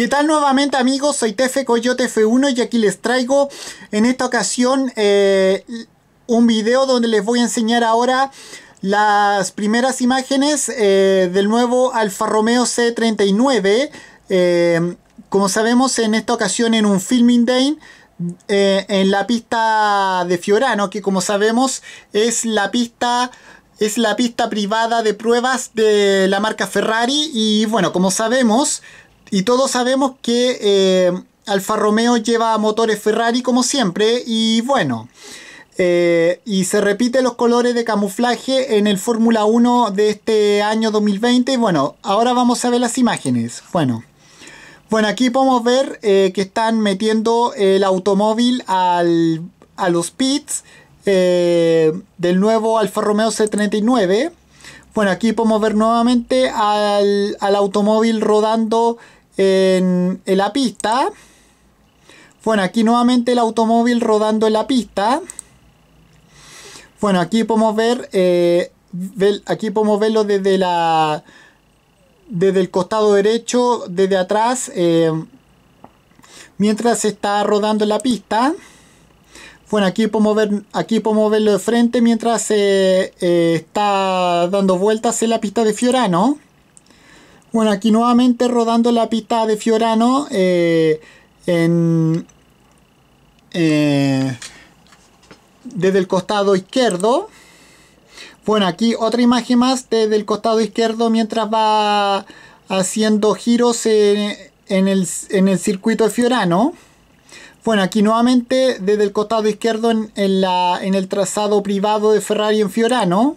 ¿Qué tal nuevamente amigos? Soy Tefe Coyote F1 y aquí les traigo en esta ocasión eh, un video donde les voy a enseñar ahora las primeras imágenes eh, del nuevo Alfa Romeo C39. Eh, como sabemos en esta ocasión en un filming day en la pista de Fiorano que como sabemos es la pista es la pista privada de pruebas de la marca Ferrari y bueno, como sabemos, y todos sabemos que eh, Alfa Romeo lleva motores Ferrari como siempre y bueno. Eh, y se repiten los colores de camuflaje en el Fórmula 1 de este año 2020. bueno, ahora vamos a ver las imágenes. Bueno, bueno aquí podemos ver eh, que están metiendo el automóvil a los pits del nuevo Alfa Romeo C39. Bueno, aquí podemos ver nuevamente al, al automóvil rodando en, la pista. Bueno, aquí nuevamente el automóvil rodando en la pista. Bueno, aquí podemos ver, eh, aquí podemos verlo desde la, desde el costado derecho, desde atrás, eh, mientras está rodando en la pista. Bueno, aquí podemos, ver, aquí podemos verlo de frente mientras eh, está dando vueltas en la pista de Fiorano. Bueno, aquí nuevamente rodando la pista de Fiorano eh, eh, desde el costado izquierdo. Bueno, aquí otra imagen más desde el costado izquierdo mientras va haciendo giros en, el, circuito de Fiorano. Bueno, aquí nuevamente desde el costado izquierdo en, en el trazado privado de Ferrari en Fiorano.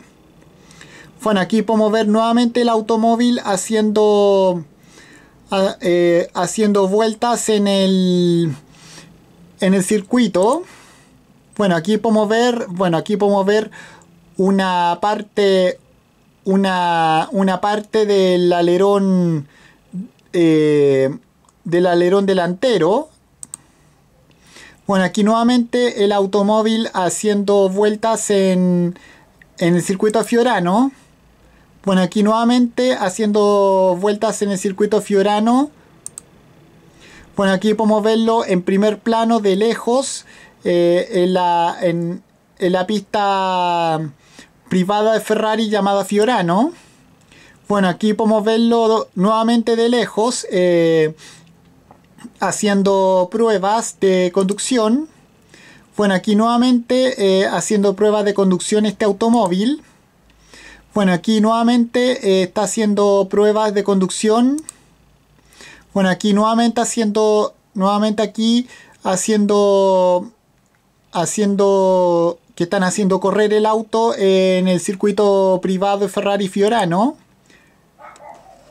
Bueno, aquí podemos ver nuevamente el automóvil haciendo, ah, eh, haciendo vueltas en el, en el circuito. Bueno, aquí podemos ver, bueno, aquí podemos ver una parte, una, parte del alerón, eh, del alerón delantero. Bueno, aquí nuevamente el automóvil haciendo vueltas en, en el circuito fiorano. Bueno, aquí nuevamente haciendo vueltas en el circuito Fiorano. Bueno, aquí podemos verlo en primer plano de lejos eh, en, la, pista privada de Ferrari llamada Fiorano. Bueno, aquí podemos verlo nuevamente de lejos eh, haciendo pruebas de conducción. Bueno, aquí nuevamente eh, haciendo pruebas de conducción este automóvil. Bueno, aquí nuevamente eh, está haciendo pruebas de conducción. Bueno, aquí nuevamente haciendo, nuevamente aquí haciendo, haciendo, que están haciendo correr el auto en el circuito privado de Ferrari Fiorano.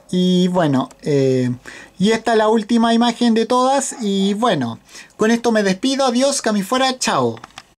Y bueno, eh, y esta es la última imagen de todas. Y bueno, con esto me despido. Adiós, cami fuera. Chao.